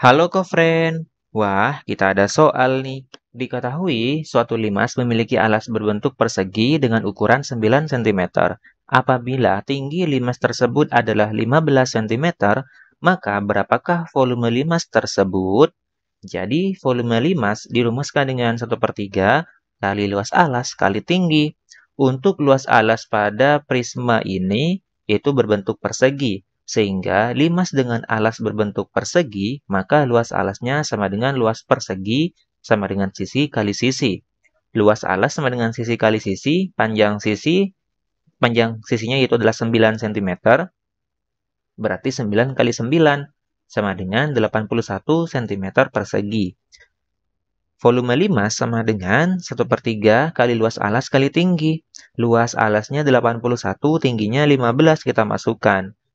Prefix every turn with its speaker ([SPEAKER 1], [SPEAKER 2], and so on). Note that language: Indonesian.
[SPEAKER 1] Halo kofren, Wah, kita ada soal nih. Diketahui, suatu limas memiliki alas berbentuk persegi dengan ukuran 9 cm. Apabila tinggi limas tersebut adalah 15 cm, maka berapakah volume limas tersebut? Jadi, volume limas dirumuskan dengan 1 per 3 kali luas alas kali tinggi. Untuk luas alas pada prisma ini, itu berbentuk persegi sehingga limas dengan alas berbentuk persegi, maka luas alasnya sama dengan luas persegi sama dengan sisi kali sisi. Luas alas sama dengan sisi kali sisi, panjang sisi, panjang sisinya yaitu adalah 9 cm, berarti 9 kali 9 sama dengan 81 cm persegi. Volume limas sama dengan 1 per 3 kali luas alas kali tinggi. Luas alasnya 81, tingginya 15 kita masukkan.